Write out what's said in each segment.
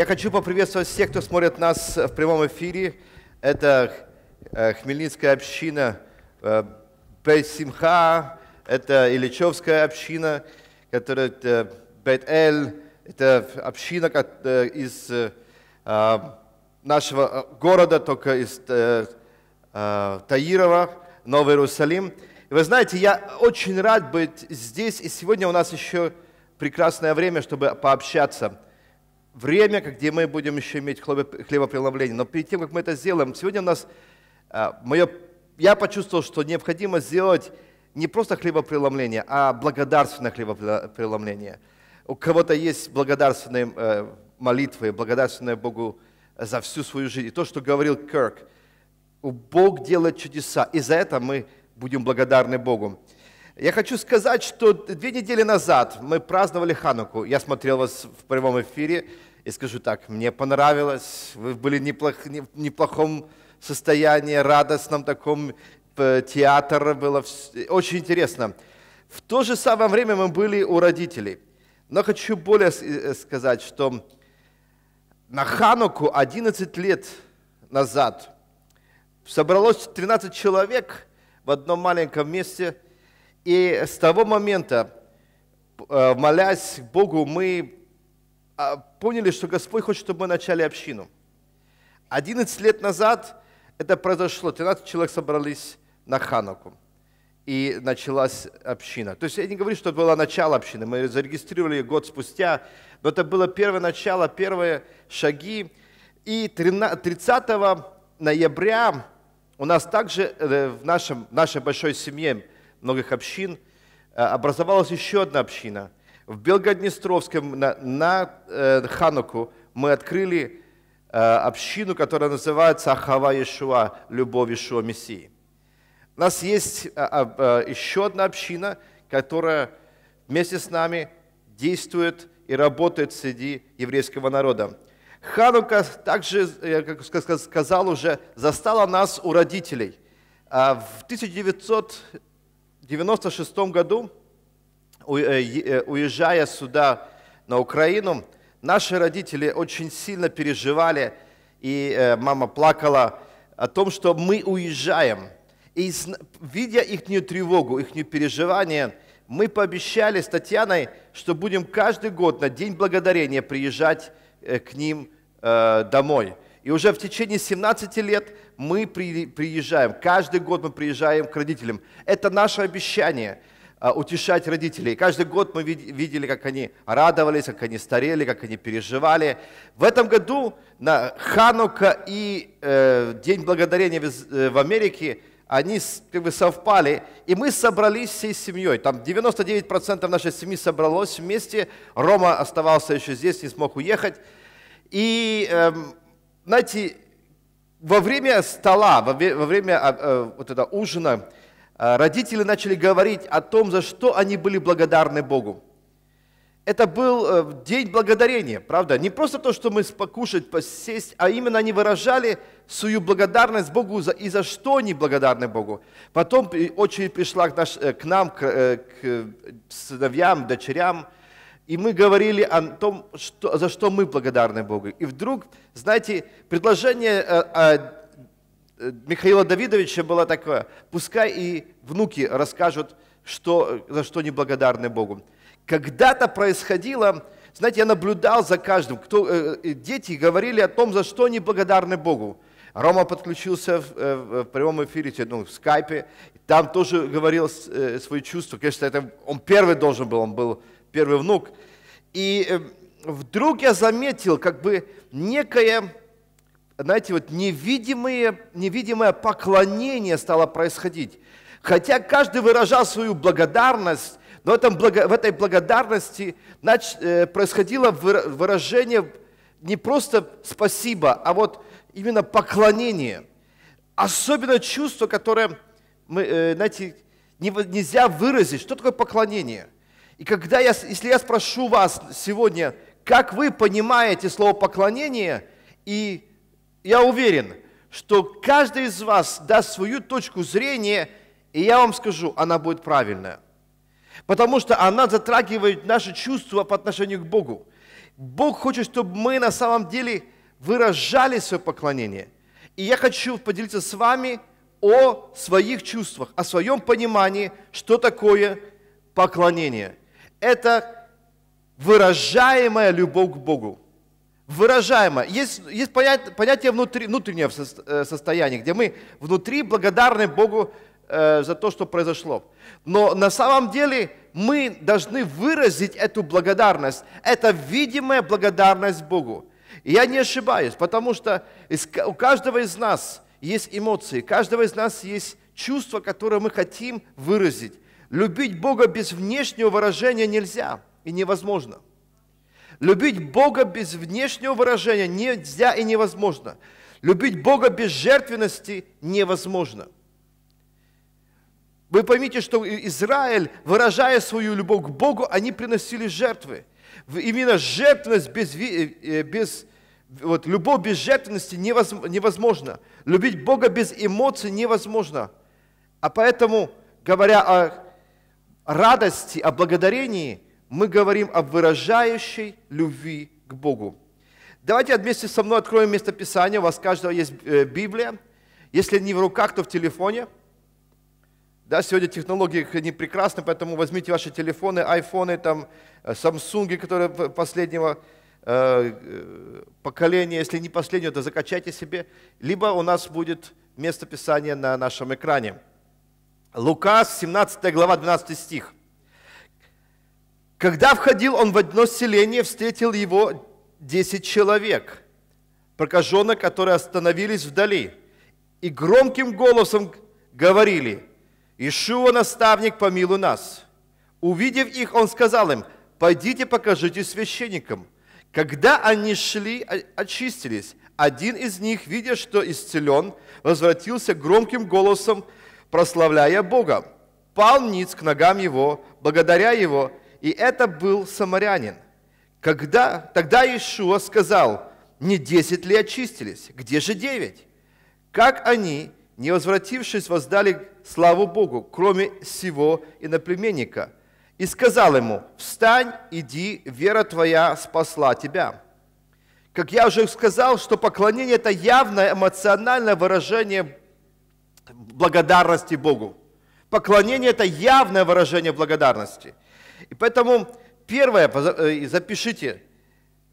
Я хочу поприветствовать всех, кто смотрит нас в прямом эфире. Это э, Хмельницкая община э, Бейсимха, это Ильичевская община, которая э, Бейт эль это община из а, нашего города, только из Таирова, Новый Иерусалим. И вы знаете, я очень рад быть здесь, и сегодня у нас еще прекрасное время, чтобы пообщаться – время, где мы будем еще иметь хлебопреломление. Но перед тем, как мы это сделаем, сегодня у нас, а, мое, я почувствовал, что необходимо сделать не просто хлебопреломление, а благодарственное хлебопреломление. У кого-то есть благодарственные э, молитвы, благодарственное Богу за всю свою жизнь. И то, что говорил Кирк, Бог делает чудеса, и за это мы будем благодарны Богу. Я хочу сказать, что две недели назад мы праздновали Хануку. Я смотрел вас в прямом эфире и скажу так, мне понравилось, вы были в, неплох, в неплохом состоянии, радостном таком, театр было, очень интересно. В то же самое время мы были у родителей. Но хочу более э, сказать, что на Хануку 11 лет назад собралось 13 человек в одном маленьком месте – и с того момента, э, молясь Богу, мы а, поняли, что Господь хочет, чтобы мы начали общину. 11 лет назад это произошло. 13 человек собрались на Ханаку. И началась община. То есть я не говорю, что это было начало общины. Мы зарегистрировали ее год спустя. Но это было первое начало, первые шаги. И 30 ноября у нас также э, в нашем, нашей большой семье многих общин, э, образовалась еще одна община. В Белгоднестровском на, на э, Хануку мы открыли э, общину, которая называется Ахава Иешуа, Любовь Иешуа Мессии. У нас есть э, э, еще одна община, которая вместе с нами действует и работает среди еврейского народа. Ханука также, как сказал уже, застала нас у родителей. А в 1900 96 году, э, э, уезжая сюда, на Украину, наши родители очень сильно переживали, и э, мама плакала о том, что мы уезжаем. И видя их тревогу, их переживание, мы пообещали с Татьяной, что будем каждый год на День Благодарения приезжать к ним домой. И уже в течение 17 лет мы приезжаем, каждый год мы приезжаем к родителям. Это наше обещание а, утешать родителей. Каждый год мы видели, как они радовались, как они старели, как они переживали. В этом году на Ханука и э, День Благодарения в, э, в Америке они как бы совпали, и мы собрались всей семьей. Там 99% нашей семьи собралось вместе. Рома оставался еще здесь, не смог уехать. И эм, знаете, во время стола, во время а, э, вот этого ужина, э, родители начали говорить о том, за что они были благодарны Богу. Это был э, день благодарения, правда? Не просто то, что мы покушать, посесть, а именно они выражали свою благодарность Богу за, и за что они благодарны Богу. Потом очередь пришла к, наш, к нам, к, к сыновьям, дочерям – и мы говорили о том, что, за что мы благодарны Богу. И вдруг, знаете, предложение э, э, Михаила Давидовича было такое, пускай и внуки расскажут, что, за что они благодарны Богу. Когда-то происходило, знаете, я наблюдал за каждым, кто, э, дети говорили о том, за что они благодарны Богу. Рома подключился в, в прямом эфире, ну, в скайпе, там тоже говорил свои чувства. Конечно, это он первый должен был, он был первый внук. И э, вдруг я заметил как бы некое, знаете, вот невидимое, невидимое поклонение стало происходить. Хотя каждый выражал свою благодарность, но в, этом, в этой благодарности э, происходило выражение не просто спасибо, а вот именно поклонение. Особенно чувство, которое, э, знаете, нельзя выразить. Что такое поклонение – и когда я, если я спрошу вас сегодня, как вы понимаете слово поклонение, и я уверен, что каждый из вас даст свою точку зрения, и я вам скажу, она будет правильная. Потому что она затрагивает наши чувства по отношению к Богу. Бог хочет, чтобы мы на самом деле выражали свое поклонение. И я хочу поделиться с вами о своих чувствах, о своем понимании, что такое поклонение это выражаемая любовь к Богу. Выражаемая. Есть, есть понятие, понятие внутри, внутреннее э, состояние, где мы внутри благодарны Богу э, за то, что произошло. Но на самом деле мы должны выразить эту благодарность. Это видимая благодарность Богу. И я не ошибаюсь, потому что у каждого из нас есть эмоции, у каждого из нас есть чувство, которое мы хотим выразить. Любить Бога без внешнего выражения нельзя и невозможно. Любить Бога без внешнего выражения нельзя и невозможно. Любить Бога без жертвенности невозможно. Вы поймите, что Израиль, выражая свою любовь к Богу, они приносили жертвы. Именно жертвенность без, э, э, без вот, любовь без жертвенности невозможно. Любить Бога без эмоций невозможно. А поэтому, говоря о радости, о благодарении мы говорим о выражающей любви к Богу. Давайте вместе со мной откроем место Писания. У вас каждого есть э, Библия. Если не в руках, то в телефоне. Да, сегодня технологии не прекрасны, поэтому возьмите ваши телефоны, айфоны, там, э, самсунги, которые последнего э, поколения, если не последнего, то закачайте себе. Либо у нас будет место Писания на нашем экране. Лука, 17 глава, 12 стих. Когда входил он в одно селение, встретил его десять человек, прокаженных, которые остановились вдали, и громким голосом говорили, «Ишуа, наставник, помилуй нас!» Увидев их, он сказал им, «Пойдите, покажите священникам». Когда они шли, очистились. Один из них, видя, что исцелен, возвратился громким голосом, прославляя Бога. Пал ниц к ногам его, благодаря его, и это был самарянин. Когда, тогда Иешуа сказал, не десять ли очистились, где же девять? Как они, не возвратившись, воздали славу Богу, кроме всего иноплеменника? И сказал ему, встань, иди, вера твоя спасла тебя. Как я уже сказал, что поклонение – это явное эмоциональное выражение благодарности Богу. Поклонение – это явное выражение благодарности. И поэтому первое, э, запишите,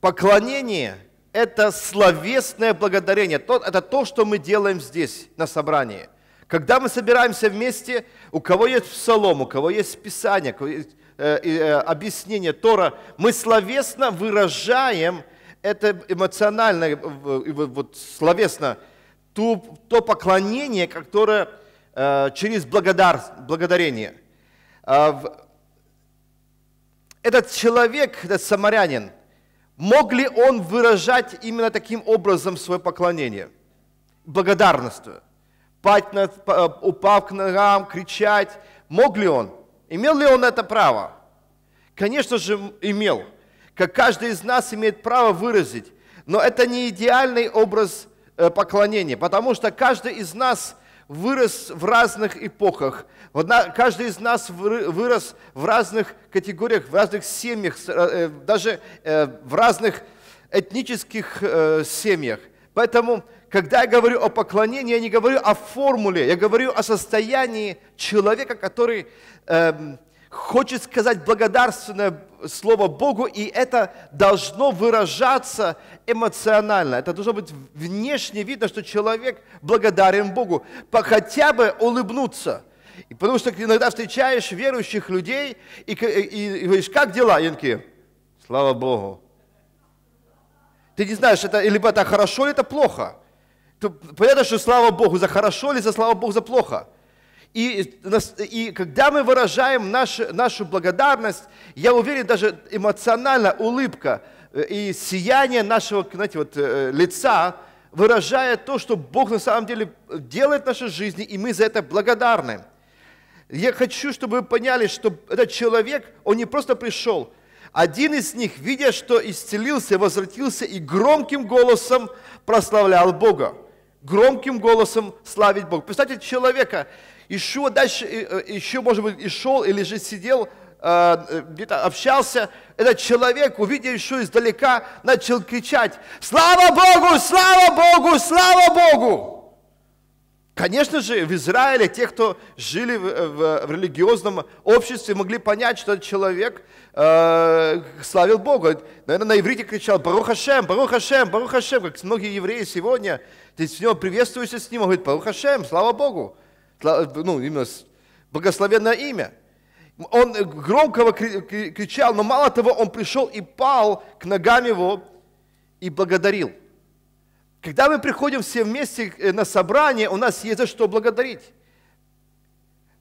поклонение – это словесное благодарение. Это то, что мы делаем здесь, на собрании. Когда мы собираемся вместе, у кого есть псалом, у кого есть писание, э, э, объяснение Тора, мы словесно выражаем это эмоционально, вот словесно ту, то поклонение, которое э, через благодар, благодарение. Э, в, этот человек, этот самарянин, мог ли он выражать именно таким образом свое поклонение, благодарность, пать на, э, упав к ногам, кричать, мог ли он, имел ли он это право? Конечно же, имел, как каждый из нас имеет право выразить, но это не идеальный образ Э, поклонение, потому что каждый из нас вырос в разных эпохах, каждый из нас вырос в разных категориях, в разных семьях, э, э, даже в разных этнических семьях. Поэтому, когда я говорю о поклонении, я не говорю о формуле, я говорю о состоянии человека, который эм, хочет сказать благодарственное Слово Богу, и это должно выражаться эмоционально. Это должно быть внешне видно, что человек благодарен Богу. По, хотя бы улыбнуться. потому что иногда встречаешь верующих людей и, и, и, и говоришь, как дела, Янки? Слава Богу. Ты не знаешь, это либо это хорошо, или это плохо. понятно, что слава Богу за хорошо, или за слава Богу за плохо. И, и когда мы выражаем наш, нашу благодарность, я уверен, даже эмоционально улыбка э, и сияние нашего знаете, вот, э, лица выражает то, что Бог на самом деле делает в нашей жизни, и мы за это благодарны. Я хочу, чтобы вы поняли, что этот человек, он не просто пришел. Один из них, видя, что исцелился, возвратился и громким голосом прославлял Бога. Громким голосом славить Бога. Представьте человека, еще дальше, э, э, еще, может быть, и шел, или же сидел, э, где-то общался, этот человек, увидев еще издалека, начал кричать, «Слава Богу! Слава Богу! Слава Богу!» Конечно же, в Израиле те, кто жили в, в, в религиозном обществе, могли понять, что этот человек э, славил Бога. Наверное, на иврите кричал «Барух Ашем! Барух Ашем! Барух Ашем!» Как многие евреи сегодня, ты с него приветствуешься с ним, он говорит «Барух Ашем! Слава Богу!» ну, именно благословенное имя. Он громко кричал, но мало того, он пришел и пал к ногам его и благодарил. Когда мы приходим все вместе э, на собрание, у нас есть за что благодарить.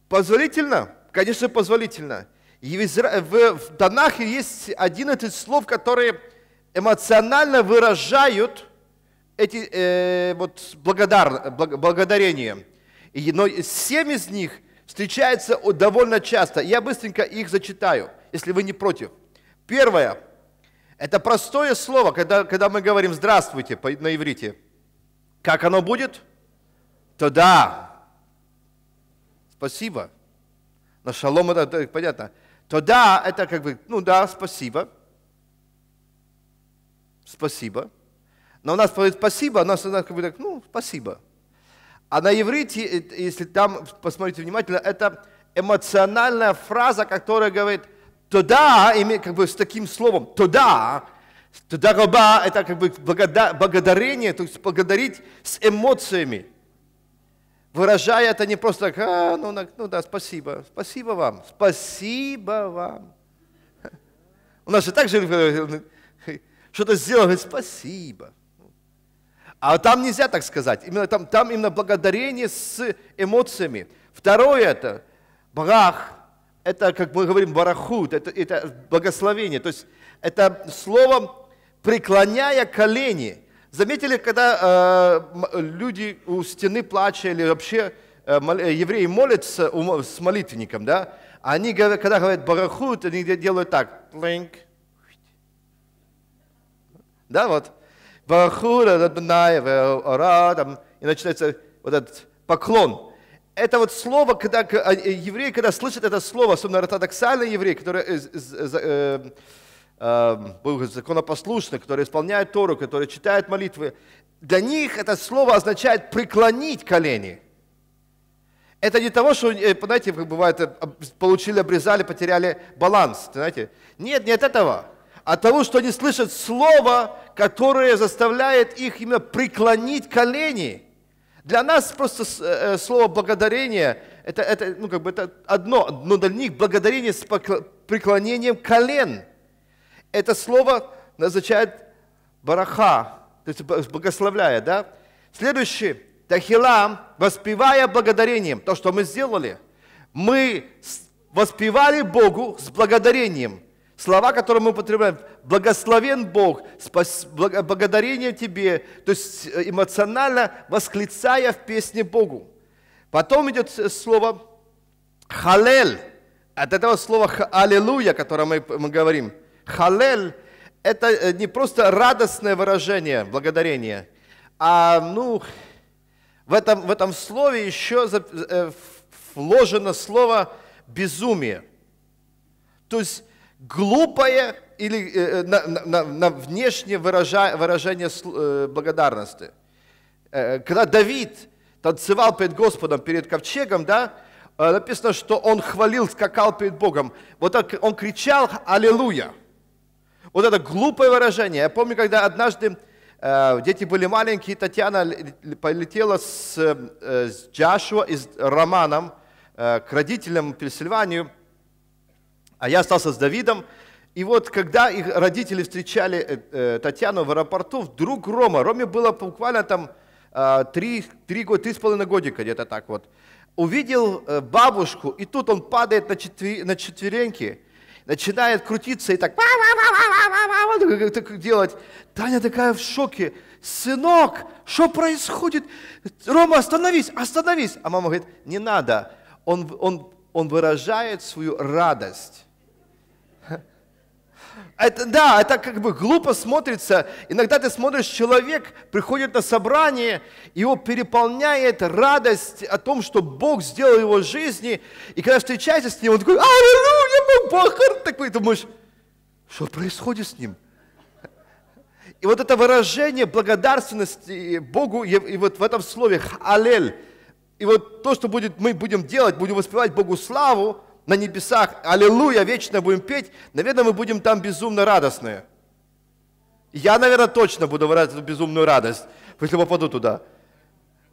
Позволительно? Конечно, позволительно. в, Данахе в, в Танахе есть 11 слов, которые эмоционально выражают эти, э, вот, благодар... благодарение. И, но семь из них встречается довольно часто. Я быстренько их зачитаю, если вы не против. Первое. Это простое слово, когда, когда мы говорим «здравствуйте» на иврите. Как оно будет? То да. Спасибо. На шалом это, это понятно. То да, это как бы, ну да, спасибо. Спасибо. Но у нас говорит спасибо, а у нас, у нас как бы так, ну, спасибо. А на иврите, э, если там посмотрите внимательно, это эмоциональная фраза, которая говорит «туда», как бы с таким словом «туда», «туда раба» — это как бы благодарение, то есть благодарить с эмоциями. Выражая это не просто так, а, ну, ну да, спасибо, спасибо вам, спасибо вам. У нас же так же э, э, что-то сделали, спасибо. А там нельзя так сказать. Именно там, там именно благодарение с эмоциями. Второе это барах, это, как мы говорим, барахут, это, это благословение. То есть это словом преклоняя колени. Заметили, когда э, люди у стены плача или вообще э, э евреи молятся у, с молитвенником, да? Они, когда говорят барахут, они делают так. Линк. Да, вот. Э, И начинается вот этот поклон. Это вот слово, когда а, э, евреи, когда слышат это слово, особенно ортодоксальные евреи, которые э, эм, законопослушный, который исполняет Тору, который читает молитвы, для них это слово означает преклонить колени. Это не того, что, знаете, как бывает, получили, обрезали, потеряли баланс, знаете. Нет, не от этого от того, что они слышат слово, которое заставляет их именно преклонить колени. Для нас просто э, э, слово благодарение это, это, ну, как бы это одно, но для них благодарение с преклонением колен. Это слово назначает бараха, то есть благословляя, да? Следующее, тахилам, воспевая благодарением, то, что мы сделали. Мы воспевали Богу с благодарением – Слова, которые мы употребляем, благословен Бог, спас, благодарение тебе, то есть э, эмоционально восклицая в песне Богу. Потом идет э, слово халель, от этого слова аллилуйя, которое мы, мы говорим. Халель – это э, не просто радостное выражение благодарения, а ну, в, этом, в этом слове еще вложено слово безумие. То есть глупое или э, э, на, на, на внешнее выражение э, благодарности. когда Давид танцевал перед Господом, перед ковчегом, да, написано, что он хвалил, скакал перед Богом. Вот так он кричал «Аллилуйя». Вот это глупое выражение. Я помню, когда однажды дети были маленькие, Татьяна полетела с, с Джашуа и с Романом к родителям в Пенсильванию – а я остался с Давидом. И вот когда их родители встречали э, э Татьяну в аэропорту, вдруг Рома, Роме было буквально там а, три 3, 3, с половиной годика где-то так вот, увидел э, бабушку, и тут он падает на, четвер, на четвереньки, начинает крутиться и так делать. Таня такая в шоке. Сынок, что происходит? Рома, остановись, остановись. А мама говорит, не надо. Он, он, он выражает свою радость это, да, это как бы глупо смотрится. Иногда ты смотришь, человек приходит на собрание, его переполняет радость о том, что Бог сделал его жизни. И когда встречаешься с ним, он такой, аллилуйя, Бог такой, ты думаешь, что происходит с ним? И вот это выражение благодарственности Богу, и вот в этом слове «халель», и вот то, что будет, мы будем делать, будем воспевать Богу славу, на небесах, аллилуйя, вечно будем петь, наверное, мы будем там безумно радостные. Я, наверное, точно буду выражать эту безумную радость, если попаду туда.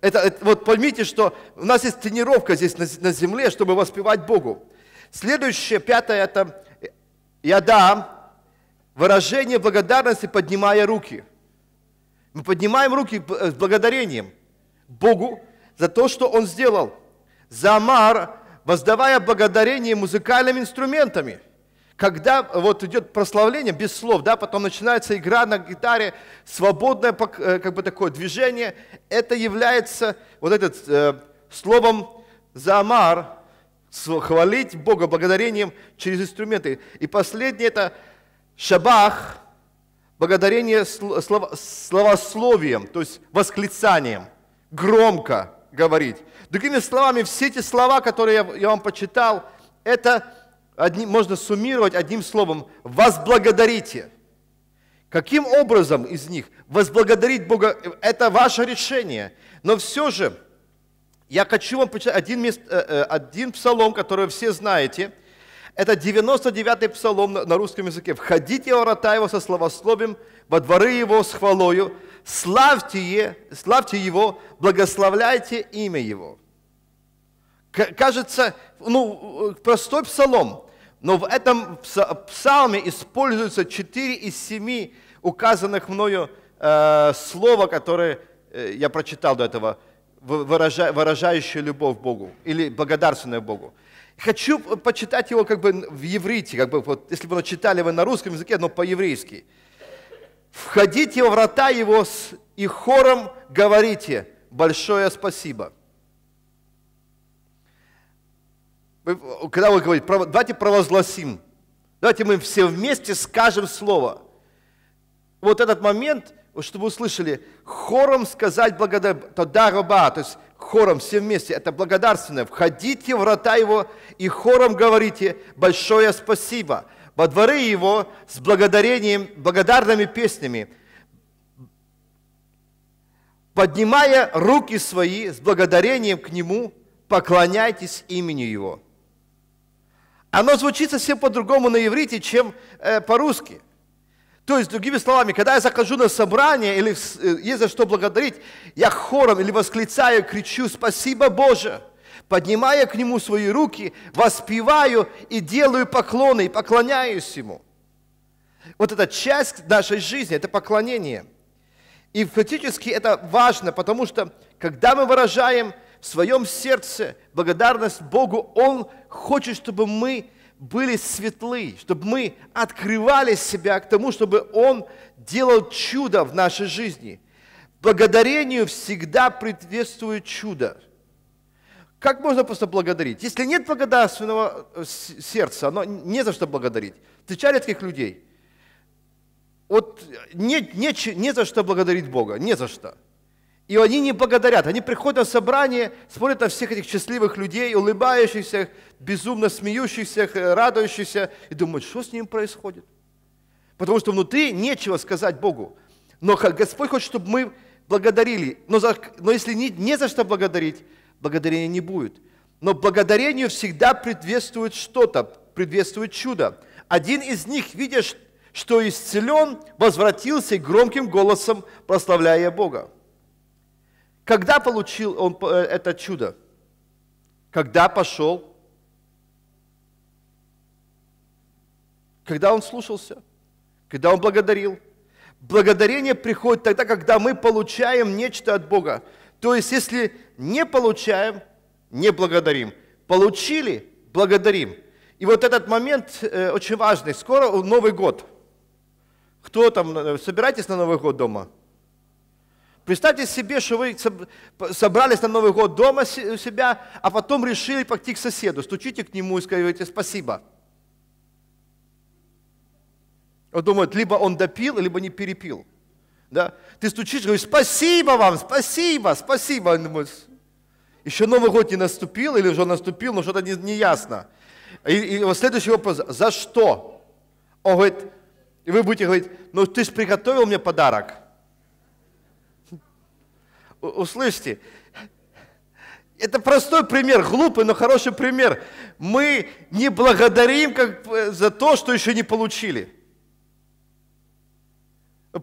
Это, это, вот поймите, что у нас есть тренировка здесь на, на земле, чтобы воспевать Богу. Следующее, пятое, это э, «Я дам выражение благодарности, поднимая руки». Мы поднимаем руки э, с благодарением Богу за то, что Он сделал. за Мар воздавая благодарение музыкальными инструментами. Когда вот идет прославление без слов, да, потом начинается игра на гитаре, свободное э, как бы такое движение, это является вот этот э, словом замар, хвалить Бога благодарением через инструменты. И последнее это шабах, благодарение словословием, то есть восклицанием, громко говорить. Другими словами, все эти слова, которые я вам почитал, это одним, можно суммировать одним словом – возблагодарите. Каким образом из них возблагодарить Бога – это ваше решение. Но все же я хочу вам почитать один, мест, э, э, один псалом, который все знаете. Это 99-й псалом на, русском языке. «Входите, в рота его, со словословием, во дворы его с хвалою, славьте, славьте его, благословляйте имя его». Кажется, ну, простой псалом, но в этом псалме используются четыре из семи указанных мною э, слова, которые э, я прочитал до этого, выража, выражающие любовь к Богу или благодарственное Богу. Хочу почитать его как бы в еврите, как бы вот, если бы вы читали вы на русском языке, но по-еврейски. «Входите во врата его с, и хором говорите большое спасибо». когда вы говорите, давайте провозгласим, давайте мы все вместе скажем слово. Вот этот момент, чтобы услышали, хором сказать благодар, тогда раба, то есть хором все вместе, это благодарственное. Входите в врата его и хором говорите большое спасибо. Во дворы его с благодарением, благодарными песнями, поднимая руки свои с благодарением к нему, поклоняйтесь имени его оно звучит совсем по-другому на иврите, чем э, по-русски. То есть, другими словами, когда я захожу на собрание, или э, есть за что благодарить, я хором или восклицаю, кричу «Спасибо, Боже!» поднимая к Нему свои руки, воспеваю и делаю поклоны, и поклоняюсь Ему. Вот эта часть нашей жизни – это поклонение. И фактически это важно, потому что, когда мы выражаем в своем сердце благодарность Богу, Он – хочет, чтобы мы были светлы, чтобы мы открывали себя к тому, чтобы Он делал чудо в нашей жизни. Благодарению всегда предшествует чудо. Как можно просто благодарить? Если нет благодарственного э, сердца, оно не за что благодарить. Встречали таких людей? Вот нет, не, не за что благодарить Бога, не за что. И они не благодарят. Они приходят на собрание, смотрят на всех этих счастливых людей, улыбающихся, безумно смеющихся, э, радующихся, и думают, что с ним происходит. Потому что внутри нечего сказать Богу. Но Господь хочет, чтобы мы благодарили. Но, за, но если не, не за что благодарить, благодарения не будет. Но благодарению всегда предвествует что-то, предвествует чудо. Один из них, видя, что исцелен, возвратился и громким голосом прославляя Бога. Когда получил он э, это чудо? Когда пошел? Когда он слушался? Когда он благодарил? Благодарение приходит тогда, когда мы получаем нечто от Бога. То есть, если не получаем, не благодарим. Получили, благодарим. И вот этот момент э, очень важный. Скоро Новый год. Кто там, э, собирайтесь на Новый год дома? Представьте себе, что вы собрались на Новый год дома у себя, а потом решили пойти к соседу, стучите к нему и скажите спасибо. Он думает, либо он допил, либо не перепил. Да? Ты стучишь, говоришь, спасибо вам, спасибо, спасибо. Он думает, еще Новый год не наступил, или уже наступил, но что-то не, не ясно. И, и вот следующий вопрос, за что? Он говорит, и вы будете говорить, ну ты же приготовил мне подарок. Услышьте, это простой пример, глупый, но хороший пример. Мы не благодарим как, за то, что еще не получили.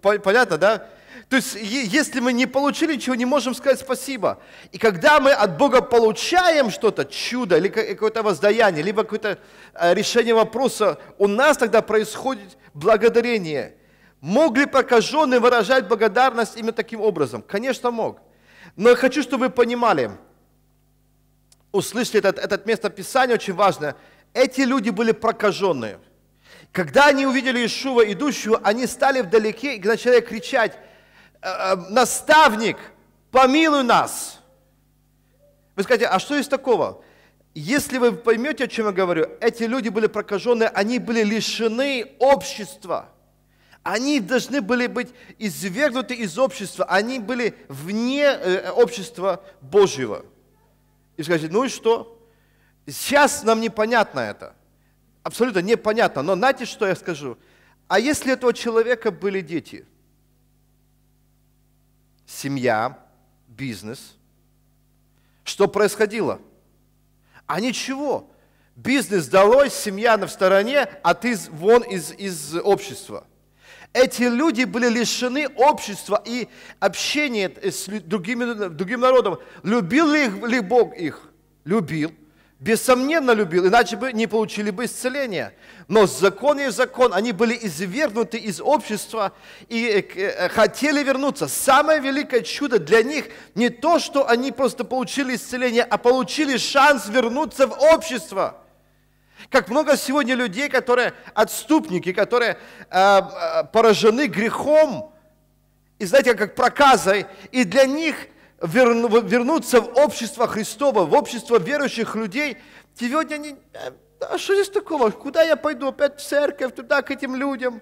Понятно, да? То есть, если мы не получили ничего, не можем сказать спасибо. И когда мы от Бога получаем что-то, чудо, или какое-то воздаяние, либо какое-то э, решение вопроса, у нас тогда происходит благодарение. Мог ли прокаженный выражать благодарность именно таким образом? Конечно, мог. Но хочу, чтобы вы понимали, услышали этот, этот место Писания, очень важно. Эти люди были прокаженные. Когда они увидели Ишува идущего, они стали вдалеке и начали кричать, «Э, э, «Наставник, помилуй нас!» Вы скажете, а что есть такого? Если вы поймете, о чем я говорю, эти люди были прокаженные, они были лишены общества – они должны были быть извергнуты из общества, они были вне э, общества Божьего. И скажите, ну и что? Сейчас нам непонятно это. Абсолютно непонятно. Но знаете, что я скажу? А если у этого человека были дети? Семья, бизнес. Что происходило? А ничего. Бизнес далось, семья на в стороне, а ты вон из, из общества. Эти люди были лишены общества и общения э, с другими, другим народом. Любил ли, их, ли Бог их? Любил. Бессомненно любил, иначе бы не получили бы исцеления. Но закон и закон, они были извергнуты из общества и э, э, хотели вернуться. Самое великое чудо для них не то, что они просто получили исцеление, а получили шанс вернуться в общество – как много сегодня людей, которые отступники, которые э, э, поражены грехом, и знаете, как проказой, и для них вернуться в общество Христово, в общество верующих людей, сегодня они, «Э, а что здесь такого, куда я пойду, опять в церковь, туда, к этим людям.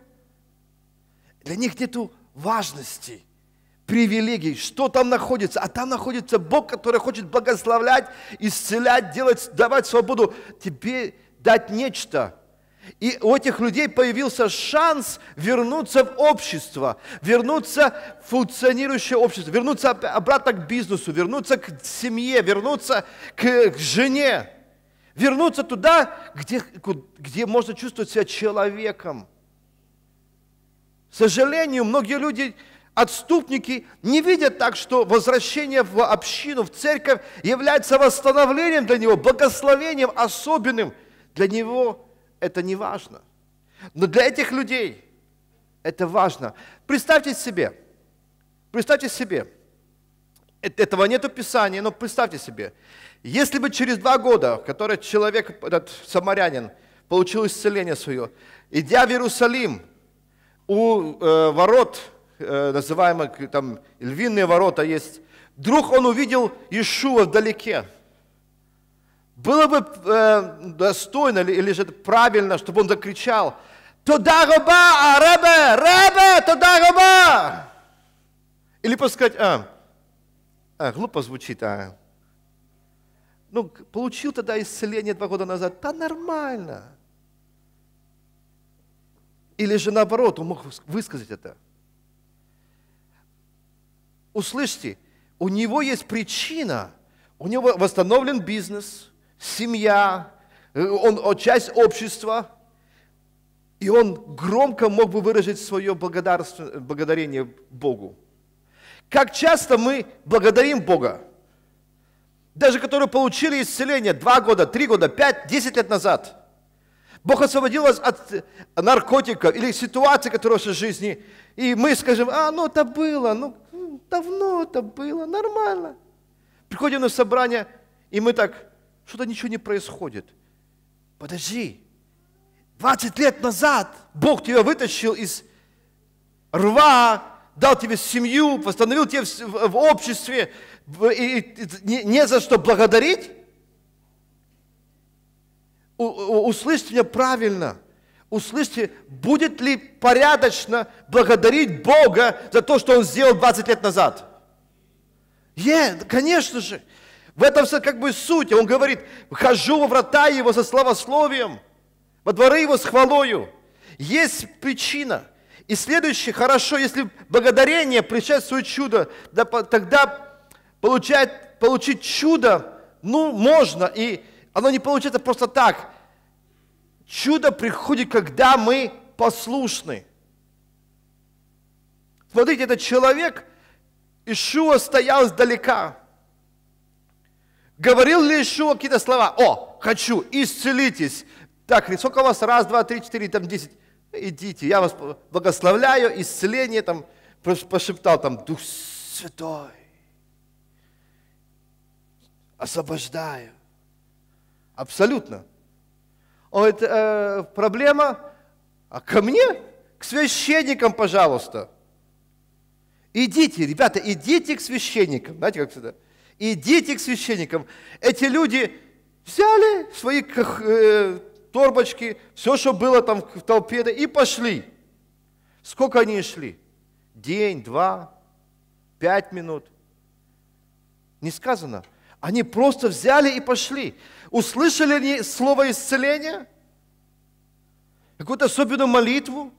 Для них нету важности, привилегий, что там находится, а там находится Бог, который хочет благословлять, исцелять, делать, давать свободу. Тебе дать нечто. И у этих людей появился шанс вернуться в общество, вернуться в функционирующее общество, вернуться обратно к бизнесу, вернуться к семье, вернуться к, к жене, вернуться туда, где, где можно чувствовать себя человеком. К сожалению, многие люди отступники не видят так, что возвращение в общину, в церковь является восстановлением для него, благословением особенным – для него это не важно. Но для этих людей это важно. Представьте себе, представьте себе, э, этого нет в Писании, но представьте себе, если бы через два года, в которые человек, этот самарянин, получил исцеление свое, идя в Иерусалим, у э, ворот, э, называемых там львиные ворота есть, вдруг он увидел Иешуа вдалеке – было бы э, достойно или же правильно, чтобы он закричал «Туда роба, а ребе, ребе, туда роба!» Или пускать, а, а, глупо звучит, а. Ну, получил тогда исцеление два года назад, да нормально. Или же наоборот, он мог высказать это. Услышьте, у него есть причина, у него восстановлен бизнес – семья, э, он часть общества, и он громко мог бы выразить свое э, благодарение Богу. Как часто мы благодарим Бога, даже которые получили исцеление два года, три года, пять, десять лет назад. Бог освободил вас от э, наркотиков или ситуации, которая в нашей жизни. И мы скажем, а, ну это было, ну давно это было, нормально. Приходим на собрание, и мы так что-то ничего не происходит. Подожди, 20 лет назад Бог тебя вытащил из рва, дал тебе семью, восстановил тебя в, в обществе, и, и, не, не за что благодарить? У, услышьте меня правильно. Услышьте, будет ли порядочно благодарить Бога за то, что Он сделал 20 лет назад? Е, yeah, конечно же. В этом все как бы суть. Он говорит, хожу во врата его со славословием, во дворы его с хвалою. Есть причина. И следующее, хорошо, если благодарение предшествует чудо, да, тогда получать получить чудо, ну, можно, и оно не получается просто так. Чудо приходит, когда мы послушны. Смотрите, этот человек, Ишуа стоял сдалека. Говорил ли Ишуа какие-то слова? О, хочу, исцелитесь. Так, сколько у вас? Раз, два, три, четыре, там десять. Идите, я вас благословляю, исцеление, там, пошептал там, Дух Святой, освобождаю. Абсолютно. О, это э, проблема, а ко мне, к священникам, пожалуйста. Идите, ребята, идите к священникам. Знаете, как всегда? идите к священникам. Эти люди взяли свои э, торбочки, все, что было там в толпе, и пошли. Сколько они шли? День, два, пять минут. Не сказано. Они просто взяли и пошли. Услышали они слово исцеления? Какую-то особенную молитву?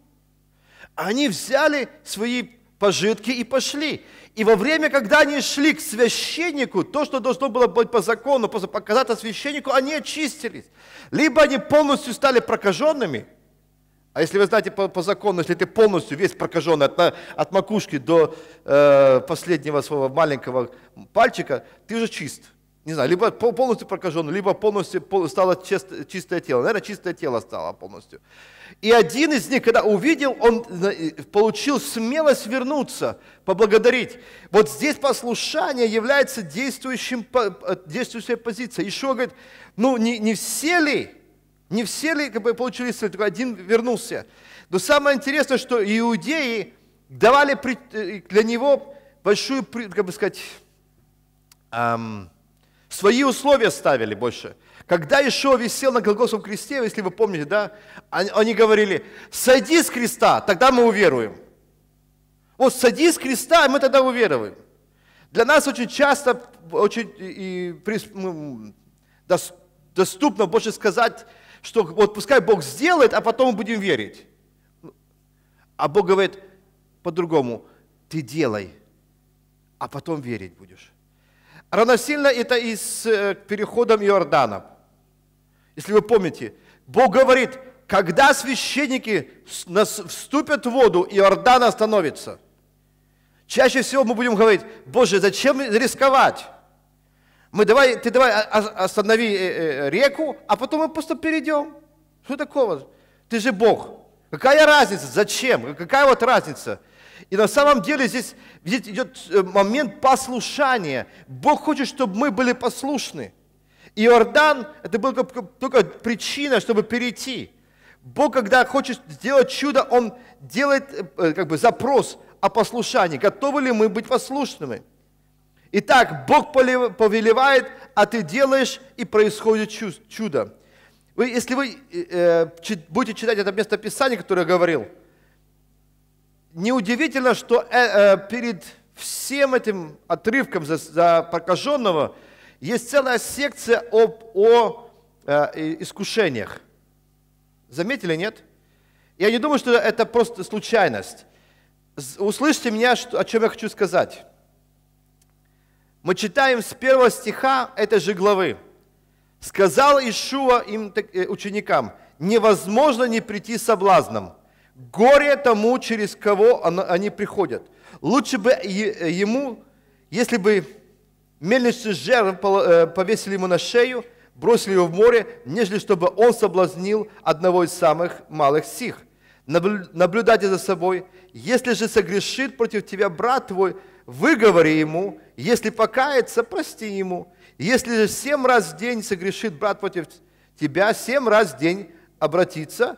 Они взяли свои пожитки и пошли. И во время, когда они шли к священнику, то, что должно было быть по закону, просто показаться священнику, они очистились. Либо они полностью стали прокаженными, а если вы знаете по, по закону, если ты полностью весь прокаженный от, от макушки до э, последнего своего маленького пальчика, ты уже чист не знаю, либо полностью прокаженный, либо полностью стало чисто, чистое тело. Наверное, чистое тело стало полностью. И один из них, когда увидел, он получил смелость вернуться, поблагодарить. Вот здесь послушание является действующим, э, действующей позицией. Еще говорит, ну не, не все ли, не все ли как бы, получили цель, только один вернулся. Но самое интересное, что иудеи давали э, для него большую, как бы сказать, эм, Свои условия ставили больше. Когда еще висел на Голгофском кресте, если вы помните, да, они говорили, сойди с креста, тогда мы уверуем. Вот сойди с креста, и мы тогда уверуем. Для нас очень часто, очень и, и, ну, доступно больше сказать, что вот пускай Бог сделает, а потом мы будем верить. А Бог говорит по-другому, ты делай, а потом верить будешь. Равносильно это и с э, переходом Иордана. Если вы помните, Бог говорит, когда священники вступят в воду, Иордан остановится. Чаще всего мы будем говорить, Боже, зачем рисковать? Мы давай, ты давай останови э, э, реку, а потом мы просто перейдем. Что такого? Ты же Бог. Какая разница? Зачем? Какая вот разница? И на самом деле здесь, здесь идет э, момент послушания. Бог хочет, чтобы мы были послушны. Иордан – это была только причина, чтобы перейти. Бог, когда хочет сделать чудо, Он делает э, э, как бы запрос о послушании. Готовы ли мы быть послушными? Итак, Бог повелевает, а ты делаешь, и происходит чудо. Вы, если вы э, будете читать это место Писания, которое я говорил – неудивительно, что э, э, перед всем этим отрывком за, за прокаженного есть целая секция об, о э, искушениях. Заметили, нет? Я не думаю, что это просто случайность. Услышьте меня, что, о чем я хочу сказать. Мы читаем с первого стиха этой же главы. «Сказал Ишуа им, ученикам, невозможно не прийти соблазном» Горе тому, через кого они приходят. Лучше бы ему, если бы мельницу жертв э, повесили ему на шею, бросили его в море, нежели чтобы он соблазнил одного из самых малых сих. Наблюдайте за собой. Если же согрешит против тебя брат твой, выговори ему. Если покается, прости ему. Если же семь раз в день согрешит брат против тебя, семь раз в день обратится,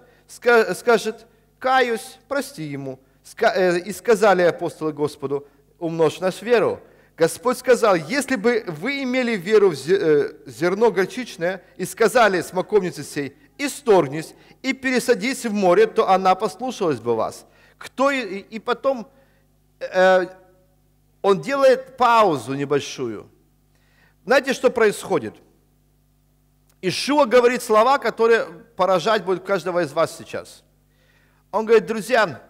скажет – каюсь, прости ему. Э, и сказали апостолы Господу, умножь нашу веру. Господь сказал, если бы вы имели веру в э, зерно горчичное и сказали смоковнице сей, исторгнись и пересадись в море, то она послушалась бы вас. Кто и, и потом э, он делает паузу небольшую. Знаете, что происходит? Ишуа говорит слова, которые поражать будут каждого из вас сейчас – он говорит, друзья,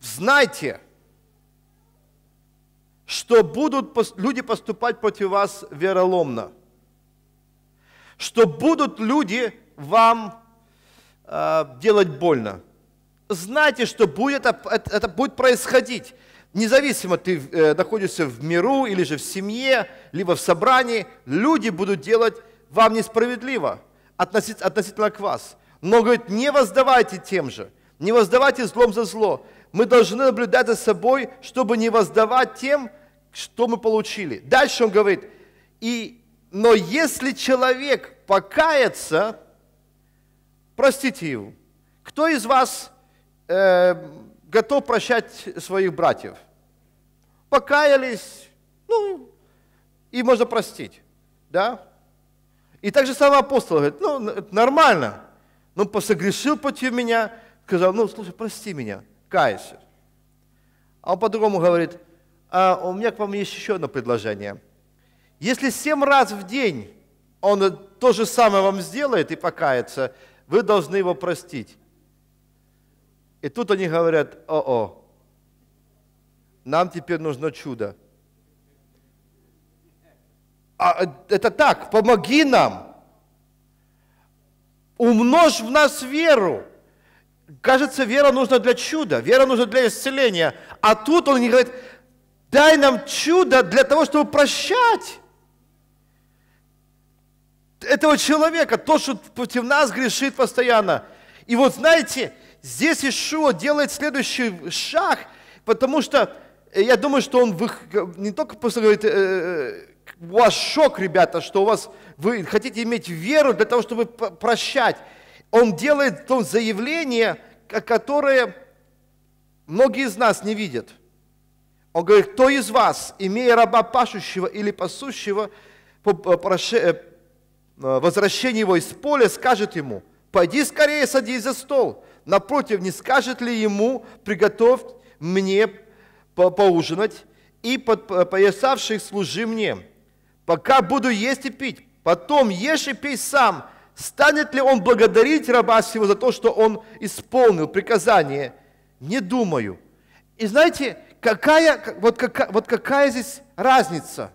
знайте, что будут люди поступать против вас вероломно, что будут люди вам э, делать больно. Знайте, что будет, это, это будет происходить. Независимо, ты э, находишься в миру или же в семье, либо в собрании, люди будут делать вам несправедливо относительно, относительно к вас. Но говорит, не воздавайте тем же, не воздавайте злом за зло. Мы должны наблюдать за собой, чтобы не воздавать тем, что мы получили. Дальше он говорит, и, но если человек покается, простите его. Кто из вас э, готов прощать своих братьев? Покаялись, ну, и можно простить, да? И так же самый апостол говорит, ну, нормально – но «Ну, посогрешил против меня, сказал, ну, слушай, прости меня, кайся. А он по-другому говорит, а у меня к вам есть еще одно предложение. Если семь раз в день он то же самое вам сделает и покается, вы должны его простить. И тут они говорят, о-о, нам теперь нужно чудо. А, э, это так, помоги нам умножь в нас веру. Кажется, вера нужна для чуда, вера нужна для исцеления. А тут он не говорит, дай нам чудо для того, чтобы прощать этого человека, то, что против нас грешит постоянно. И вот знаете, здесь Ишуа делает следующий шаг, потому что э, я думаю, что он не только просто говорит, э, э, у вас шок, ребята, что у вас, вы хотите иметь веру для того, чтобы прощать. Он делает то заявление, которое многие из нас не видят. Он говорит, кто из вас, имея раба пашущего или пасущего, по э, э, э, возвращении его из поля, скажет ему, пойди скорее садись за стол. Напротив, не скажет ли ему, приготовь мне поужинать, и, под, поясавших, служи мне пока буду есть и пить, потом ешь и пей сам, станет ли он благодарить раба всего за то, что он исполнил приказание? Не думаю. И знаете, какая, вот, какая, вот какая здесь разница?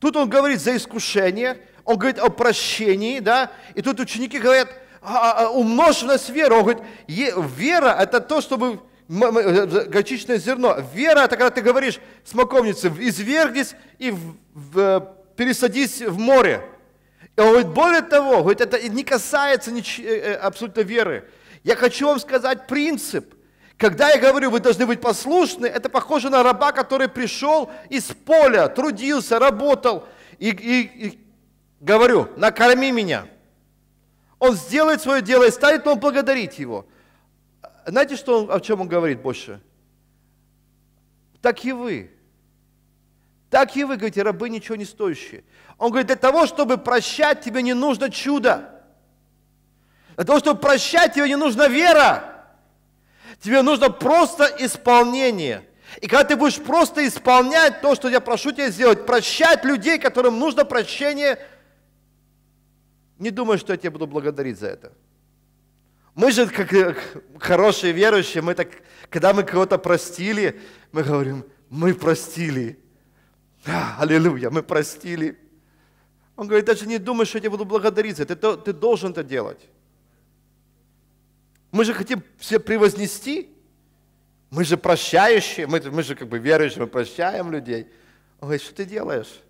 Тут он говорит за искушение, он говорит о прощении, да, и тут ученики говорят, а, а, а Он говорит, вера – это то, чтобы э, горчичное зерно. Вера – это когда ты говоришь смоковнице, извергнись и в, в, э, пересадись в море. И он говорит, более того, говорит, это не касается э, э, абсолютно веры. Я хочу вам сказать принцип. Когда я говорю, вы должны быть послушны, это похоже на раба, который пришел из поля, трудился, работал. И, и, и говорю, накорми меня. Он сделает свое дело и станет он благодарить его. Знаете, что он, о чем он говорит больше? Так и вы. Так и вы, говорите, рабы ничего не стоящие. Он говорит, для того, чтобы прощать, тебе не нужно чудо. Для того, чтобы прощать, тебе не нужна вера. Тебе нужно просто исполнение. И когда ты будешь просто исполнять то, что я прошу тебя сделать, прощать людей, которым нужно прощение, не думай, что я тебе буду благодарить за это. Мы же, как э, хорошие верующие, мы так, когда мы кого-то простили, мы говорим, мы простили. А, аллилуйя, мы простили. Он говорит, даже не думай, что я тебя буду благодарить за это. Ты, ты должен это делать. Мы же хотим все превознести. Мы же прощающие, мы, мы же как бы верующие, мы прощаем людей. Он говорит, что ты делаешь?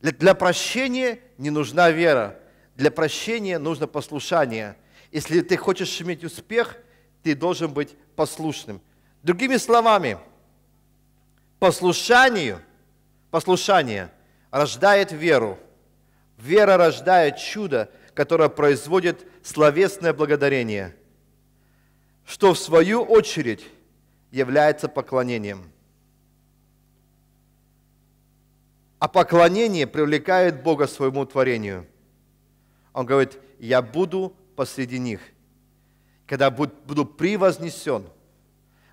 Для, для прощения не нужна вера. Для прощения нужно послушание. Если ты хочешь иметь успех, ты должен быть послушным. Другими словами – Послушанию, послушание рождает веру. Вера рождает чудо, которое производит словесное благодарение, что в свою очередь является поклонением. А поклонение привлекает Бога своему творению. Он говорит, я буду посреди них, когда буду превознесен.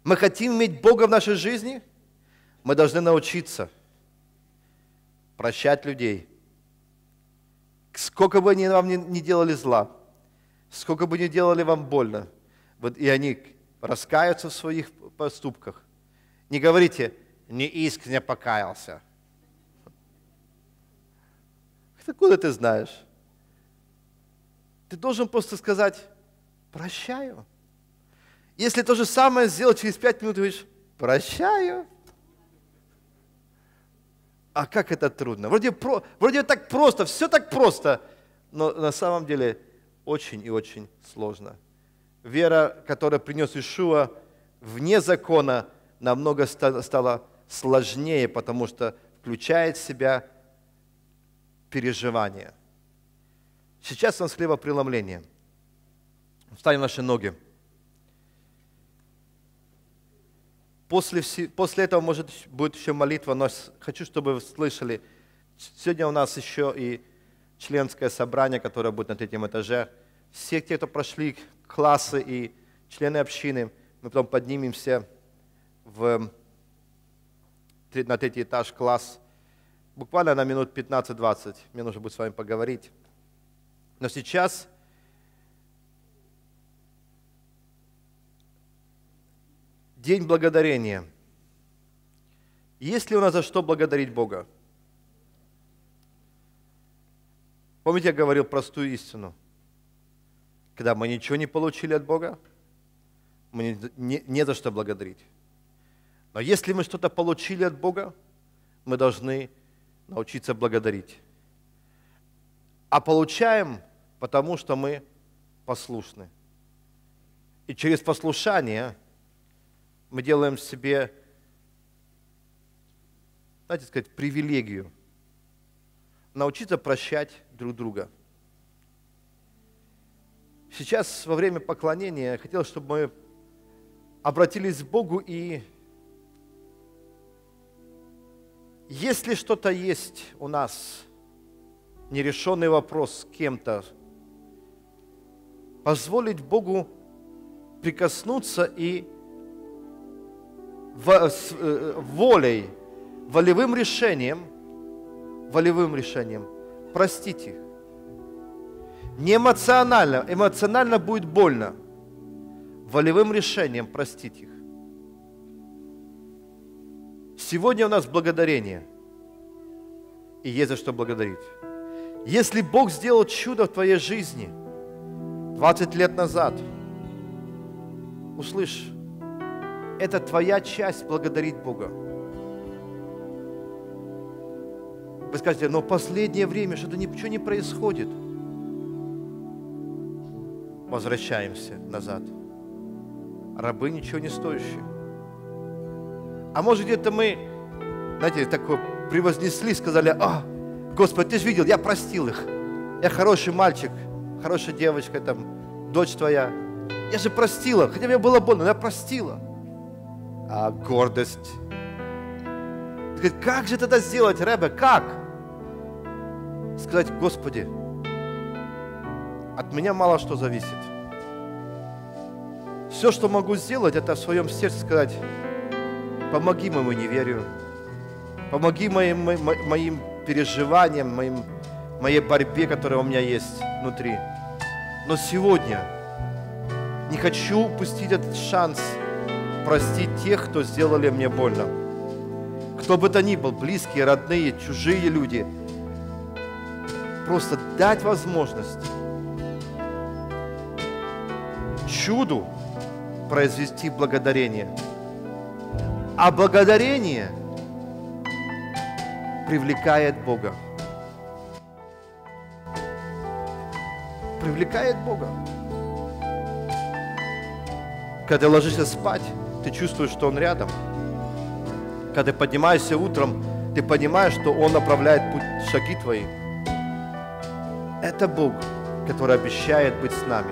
Мы хотим иметь Бога в нашей жизни – мы должны научиться прощать людей. Сколько бы они вам не делали зла, сколько бы не делали вам больно, вот и они раскаются в своих поступках. Не говорите, не искренне покаялся. куда ты знаешь? Ты должен просто сказать, прощаю. Если то же самое сделать через пять минут, ты говоришь, прощаю а как это трудно. Вроде, про, вроде так просто, все так просто, но на самом деле очень и очень сложно. Вера, которая принес Ишуа вне закона, намного стала сложнее, потому что включает в себя переживания. Сейчас у нас хлебопреломление. Встанем наши ноги. после, после этого, может, будет еще молитва, но хочу, чтобы вы слышали. Сегодня у нас еще и членское собрание, которое будет на третьем этаже. Все те, кто прошли классы и члены общины, мы потом поднимемся в, на третий этаж класс. Буквально на минут 15-20. Мне нужно будет с вами поговорить. Но сейчас День благодарения. Есть ли у нас за что благодарить Бога? Помните, я говорил простую истину? Когда мы ничего не получили от Бога, мы не, не, не за что благодарить. Но если мы что-то получили от Бога, мы должны научиться благодарить. А получаем, потому что мы послушны. И через послушание – мы делаем себе, знаете сказать, привилегию научиться прощать друг друга. Сейчас во время поклонения я хотел, чтобы мы обратились к Богу и если что-то есть у нас, нерешенный вопрос с кем-то, позволить Богу прикоснуться и Э, э, волей, волевым решением, волевым решением простить их. Не эмоционально, эмоционально будет больно. Волевым решением простить их. Сегодня у нас благодарение. И есть за что благодарить. Если Бог сделал чудо в твоей жизни 20 лет назад, услышь, это твоя часть благодарить Бога. Вы скажете, но последнее время что-то ничего не происходит. Возвращаемся назад. Рабы ничего не стоящие. А может где-то мы, знаете, такое превознесли, сказали, а, Господи, ты же видел, я простил их. Я хороший мальчик, хорошая девочка, там, дочь твоя. Я же простила, хотя мне было больно, но я простила а, гордость. Говорит, как же тогда сделать, Ребе, как? Сказать, Господи, от меня мало что зависит. Все, что могу сделать, это в своем сердце сказать, помоги моему неверию, помоги моим, моим переживаниям, моим, моей борьбе, которая у меня есть внутри. Но сегодня не хочу упустить этот шанс – простить тех, кто сделали мне больно. Кто бы то ни был, близкие, родные, чужие люди, просто дать возможность чуду произвести благодарение. А благодарение привлекает Бога. Привлекает Бога. Когда ложишься спать, ты чувствуешь, что Он рядом. Когда ты поднимаешься утром, ты понимаешь, что Он направляет путь, шаги твои. Это Бог, который обещает быть с нами.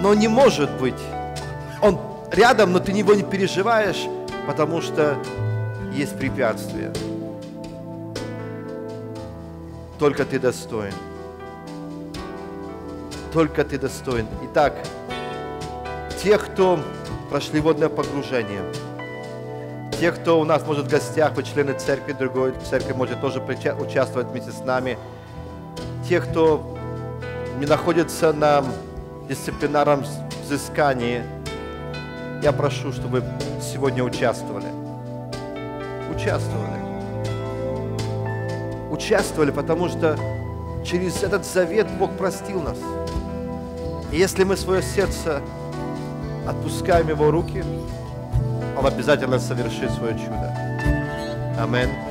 Но не может быть. Он рядом, но ты его не переживаешь, потому что есть препятствия. Только ты достоин. Только ты достоин. Итак, те, кто прошли водное погружение, те, кто у нас, может, в гостях, вы члены церкви, другой церкви, может, тоже участвовать вместе с нами, те, кто не находится на дисциплинарном взыскании, я прошу, чтобы сегодня участвовали. Участвовали. Участвовали, потому что через этот завет Бог простил нас. И если мы свое сердце отпускаем Его руки, Он обязательно совершит свое чудо. Аминь.